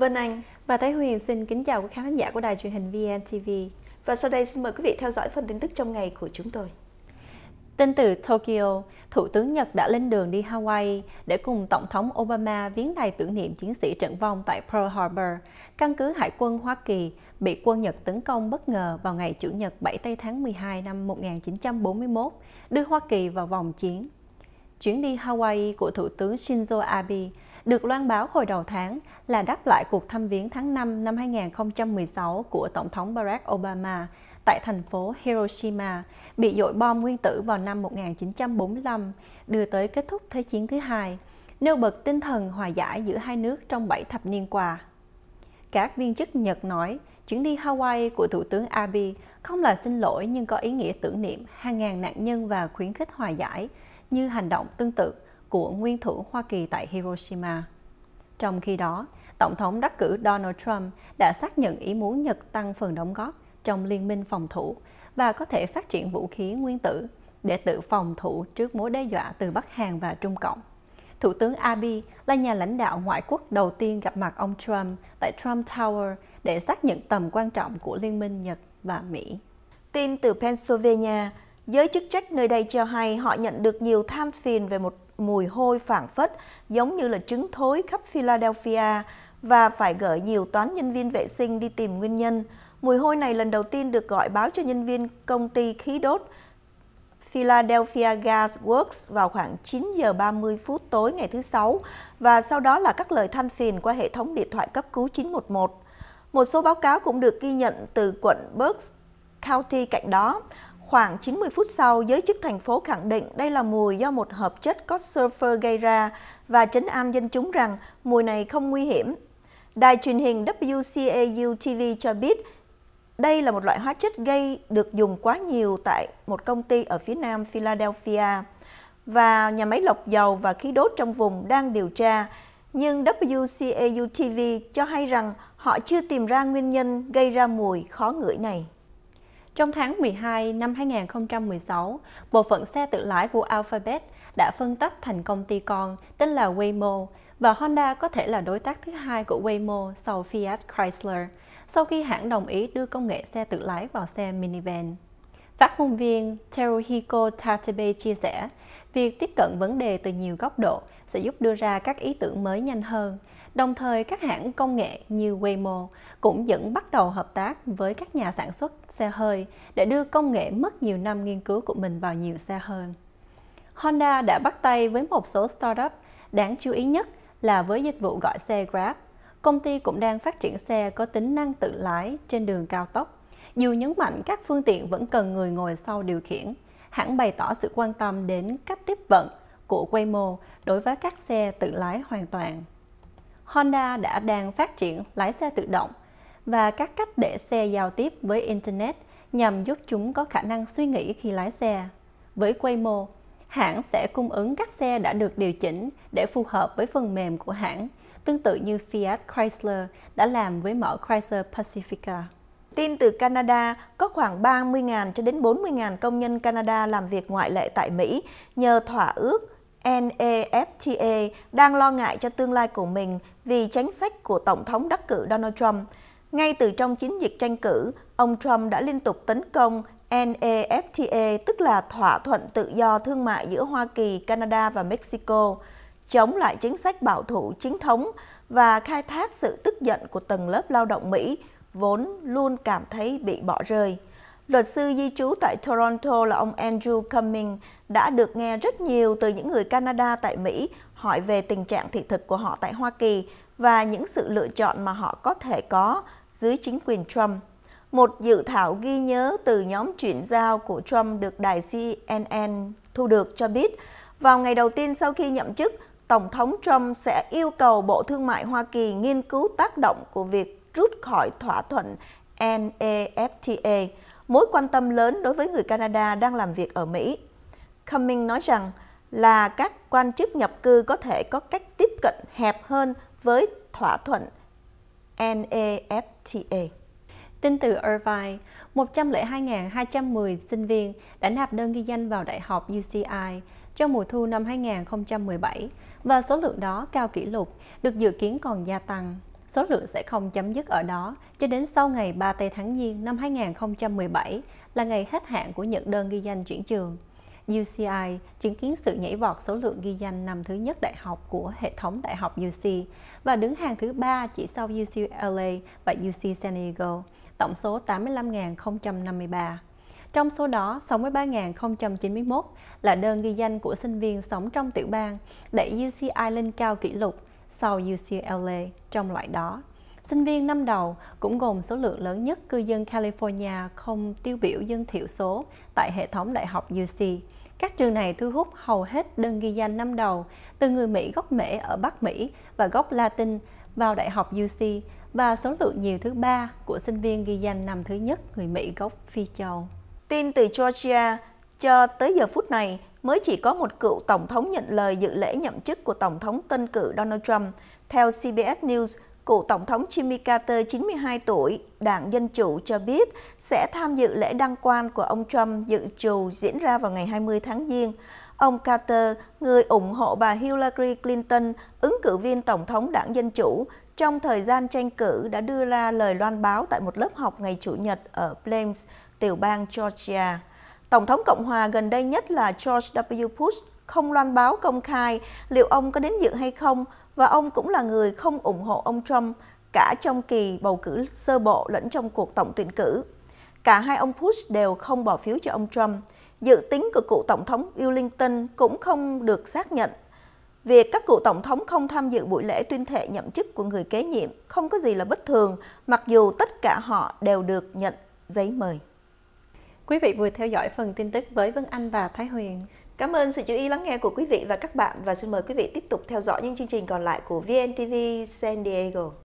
Vân Anh và Thái Huyền xin kính chào quý khán giả của đài truyền hình VNTV. Và sau đây xin mời quý vị theo dõi phần tin tức trong ngày của chúng tôi. Tin từ Tokyo, Thủ tướng Nhật đã lên đường đi Hawaii để cùng Tổng thống Obama viếng đài tưởng niệm chiến sĩ trận vong tại Pearl Harbor, căn cứ hải quân Hoa Kỳ bị quân Nhật tấn công bất ngờ vào ngày Chủ nhật 7 tây tháng 12 năm 1941, đưa Hoa Kỳ vào vòng chiến. Chuyến đi Hawaii của Thủ tướng Shinzo Abe được loan báo hồi đầu tháng là đáp lại cuộc thăm viếng tháng 5 năm 2016 của Tổng thống Barack Obama tại thành phố Hiroshima, bị dội bom nguyên tử vào năm 1945, đưa tới kết thúc Thế chiến thứ hai, nêu bật tinh thần hòa giải giữa hai nước trong 7 thập niên qua. Các viên chức Nhật nói, chuyến đi Hawaii của Thủ tướng Abe không là xin lỗi nhưng có ý nghĩa tưởng niệm hàng ngàn nạn nhân và khuyến khích hòa giải như hành động tương tự của nguyên thủ Hoa Kỳ tại Hiroshima. Trong khi đó, Tổng thống đắc cử Donald Trump đã xác nhận ý muốn Nhật tăng phần đóng góp trong liên minh phòng thủ và có thể phát triển vũ khí nguyên tử để tự phòng thủ trước mối đe dọa từ Bắc Hàn và Trung Cộng. Thủ tướng Abe là nhà lãnh đạo ngoại quốc đầu tiên gặp mặt ông Trump tại Trump Tower để xác nhận tầm quan trọng của liên minh Nhật và Mỹ. Tin từ Pennsylvania, giới chức trách nơi đây cho hay họ nhận được nhiều than phiền về một mùi hôi phảng phất giống như là trứng thối khắp Philadelphia và phải gửi nhiều toán nhân viên vệ sinh đi tìm nguyên nhân. Mùi hôi này lần đầu tiên được gọi báo cho nhân viên công ty khí đốt Philadelphia Gas Works vào khoảng 9 giờ 30 phút tối ngày thứ Sáu và sau đó là các lời than phiền qua hệ thống điện thoại cấp cứu 911. Một số báo cáo cũng được ghi nhận từ quận Berks County cạnh đó. Khoảng 90 phút sau, giới chức thành phố khẳng định đây là mùi do một hợp chất có sulfur gây ra và chấn an dân chúng rằng mùi này không nguy hiểm. Đài truyền hình WCAU TV cho biết đây là một loại hóa chất gây được dùng quá nhiều tại một công ty ở phía nam Philadelphia và nhà máy lọc dầu và khí đốt trong vùng đang điều tra, nhưng WCAU TV cho hay rằng họ chưa tìm ra nguyên nhân gây ra mùi khó ngửi này. Trong tháng 12 năm 2016, bộ phận xe tự lái của Alphabet đã phân tách thành công ty con tên là Waymo và Honda có thể là đối tác thứ hai của Waymo sau Fiat Chrysler, sau khi hãng đồng ý đưa công nghệ xe tự lái vào xe minivan. Phát ngôn viên Teruhiko Tatebe chia sẻ, việc tiếp cận vấn đề từ nhiều góc độ sẽ giúp đưa ra các ý tưởng mới nhanh hơn Đồng thời, các hãng công nghệ như Waymo cũng vẫn bắt đầu hợp tác với các nhà sản xuất xe hơi để đưa công nghệ mất nhiều năm nghiên cứu của mình vào nhiều xe hơn. Honda đã bắt tay với một số startup đáng chú ý nhất là với dịch vụ gọi xe Grab. Công ty cũng đang phát triển xe có tính năng tự lái trên đường cao tốc. Dù nhấn mạnh các phương tiện vẫn cần người ngồi sau điều khiển, hãng bày tỏ sự quan tâm đến cách tiếp vận của Waymo đối với các xe tự lái hoàn toàn. Honda đã đang phát triển lái xe tự động và các cách để xe giao tiếp với Internet nhằm giúp chúng có khả năng suy nghĩ khi lái xe. Với Waymo, hãng sẽ cung ứng các xe đã được điều chỉnh để phù hợp với phần mềm của hãng, tương tự như Fiat Chrysler đã làm với mẫu Chrysler Pacifica. Tin từ Canada, có khoảng 30.000 cho đến 40.000 công nhân Canada làm việc ngoại lệ tại Mỹ nhờ thỏa ước NAFTA e đang lo ngại cho tương lai của mình vì chính sách của Tổng thống đắc cử Donald Trump. Ngay từ trong chiến dịch tranh cử, ông Trump đã liên tục tấn công NAFTA, e tức là Thỏa thuận Tự do Thương mại giữa Hoa Kỳ, Canada và Mexico, chống lại chính sách bảo thủ chính thống và khai thác sự tức giận của tầng lớp lao động Mỹ, vốn luôn cảm thấy bị bỏ rơi. Luật sư di trú tại Toronto là ông Andrew Cumming đã được nghe rất nhiều từ những người Canada tại Mỹ hỏi về tình trạng thị thực của họ tại Hoa Kỳ và những sự lựa chọn mà họ có thể có dưới chính quyền Trump. Một dự thảo ghi nhớ từ nhóm chuyển giao của Trump được đài CNN thu được cho biết, vào ngày đầu tiên sau khi nhậm chức, Tổng thống Trump sẽ yêu cầu Bộ Thương mại Hoa Kỳ nghiên cứu tác động của việc rút khỏi thỏa thuận NAFTA e mối quan tâm lớn đối với người Canada đang làm việc ở Mỹ. Cumming nói rằng là các quan chức nhập cư có thể có cách tiếp cận hẹp hơn với thỏa thuận NAFTA. E Tin từ Irvine, 102.210 sinh viên đã nộp đơn ghi danh vào Đại học UCI trong mùa thu năm 2017 và số lượng đó cao kỷ lục, được dự kiến còn gia tăng số lượng sẽ không chấm dứt ở đó cho đến sau ngày 3 tây tháng Giêng năm 2017 là ngày hết hạn của những đơn ghi danh chuyển trường. UCI chứng kiến sự nhảy vọt số lượng ghi danh năm thứ nhất đại học của hệ thống đại học UC và đứng hàng thứ ba chỉ sau UCLA và UC San Diego, tổng số 85.053. Trong số đó, 63.091 là đơn ghi danh của sinh viên sống trong tiểu bang, đẩy UCI lên cao kỷ lục sau UCLA trong loại đó. Sinh viên năm đầu cũng gồm số lượng lớn nhất cư dân California không tiêu biểu dân thiểu số tại hệ thống đại học UC. Các trường này thu hút hầu hết đơn ghi danh năm đầu từ người Mỹ gốc Mễ ở Bắc Mỹ và gốc Latin vào đại học UC và số lượng nhiều thứ ba của sinh viên ghi danh năm thứ nhất người Mỹ gốc Phi Châu. Tin từ Georgia, cho tới giờ phút này, mới chỉ có một cựu tổng thống nhận lời dự lễ nhậm chức của tổng thống tân cử Donald Trump. Theo CBS News, cựu tổng thống Jimmy Carter 92 tuổi, Đảng Dân chủ cho biết sẽ tham dự lễ đăng quan của ông Trump dự trù diễn ra vào ngày 20 tháng Giêng. Ông Carter, người ủng hộ bà Hillary Clinton, ứng cử viên tổng thống Đảng Dân chủ, trong thời gian tranh cử đã đưa ra lời loan báo tại một lớp học ngày chủ nhật ở Plains, tiểu bang Georgia. Tổng thống Cộng hòa gần đây nhất là George W. Bush không loan báo công khai liệu ông có đến dự hay không và ông cũng là người không ủng hộ ông Trump cả trong kỳ bầu cử sơ bộ lẫn trong cuộc tổng tuyển cử. Cả hai ông Bush đều không bỏ phiếu cho ông Trump. Dự tính của cựu tổng thống Clinton cũng không được xác nhận. Việc các cựu tổng thống không tham dự buổi lễ tuyên thệ nhậm chức của người kế nhiệm không có gì là bất thường, mặc dù tất cả họ đều được nhận giấy mời. Quý vị vừa theo dõi phần tin tức với Vân Anh và Thái Huyền. Cảm ơn sự chú ý lắng nghe của quý vị và các bạn và xin mời quý vị tiếp tục theo dõi những chương trình còn lại của VNTV San Diego.